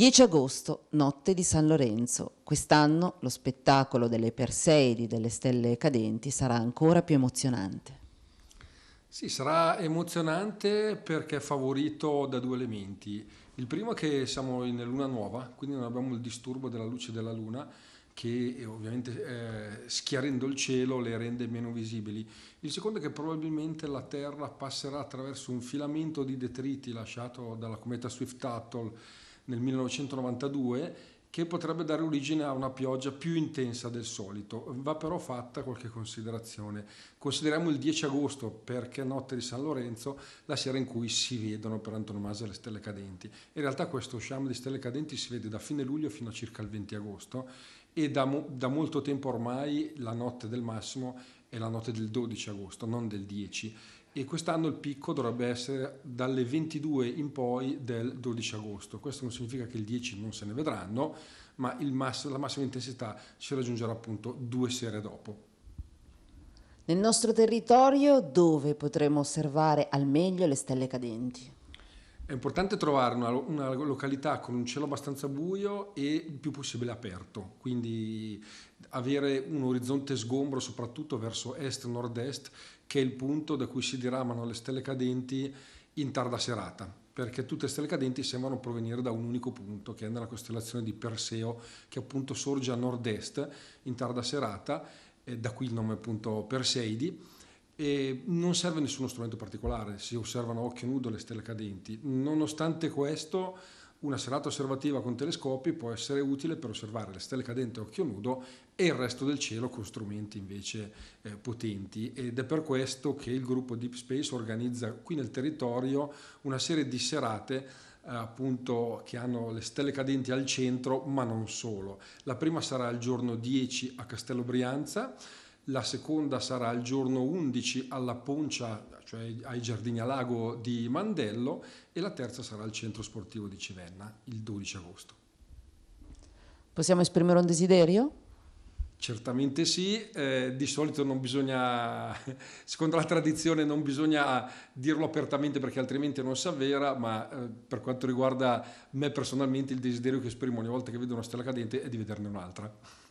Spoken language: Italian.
10 agosto, notte di San Lorenzo. Quest'anno lo spettacolo delle Perseidi delle stelle cadenti sarà ancora più emozionante. Sì, sarà emozionante perché è favorito da due elementi. Il primo è che siamo in luna nuova, quindi non abbiamo il disturbo della luce della luna che ovviamente eh, schiarendo il cielo le rende meno visibili. Il secondo è che probabilmente la Terra passerà attraverso un filamento di detriti lasciato dalla cometa Swift-Tuttle nel 1992 che potrebbe dare origine a una pioggia più intensa del solito. Va però fatta qualche considerazione. Consideriamo il 10 agosto, perché notte di San Lorenzo, la sera in cui si vedono per antonomasia le stelle cadenti. In realtà questo sciame di stelle cadenti si vede da fine luglio fino a circa il 20 agosto e da, mo- da molto tempo ormai la notte del massimo è la notte del 12 agosto, non del 10 e quest'anno il picco dovrebbe essere dalle 22 in poi del 12 agosto. Questo non significa che il 10 non se ne vedranno, ma massimo, la massima intensità si raggiungerà appunto due sere dopo. Nel nostro territorio dove potremo osservare al meglio le stelle cadenti? È importante trovare una, una, località con un cielo abbastanza buio e il più possibile aperto, quindi avere un orizzonte sgombro soprattutto verso est-nord-est, che è il punto da cui si diramano le stelle cadenti in tarda serata, perché tutte le stelle cadenti sembrano provenire da un unico punto, che è nella costellazione di Perseo, che appunto sorge a nord-est in tarda serata, eh, da qui il nome appunto Perseidi e non serve nessuno strumento particolare, si osservano a occhio nudo le stelle cadenti. Nonostante questo, una serata osservativa con telescopi può essere utile per osservare le stelle cadenti a occhio nudo e il resto del cielo con strumenti invece eh, potenti ed è per questo che il gruppo Deep Space organizza qui nel territorio una serie di serate eh, appunto che hanno le stelle cadenti al centro, ma non solo. La prima sarà il giorno 10 a Castello Brianza la seconda sarà il giorno 11 alla Poncia, cioè ai Giardini a Lago di Mandello, e la terza sarà al Centro Sportivo di Civenna, il 12 agosto. Possiamo esprimere un desiderio? Certamente sì, eh, di solito non bisogna, secondo la tradizione non bisogna dirlo apertamente perché altrimenti non si avvera, ma eh, per quanto riguarda me personalmente il desiderio che esprimo ogni volta che vedo una stella cadente è di vederne un'altra.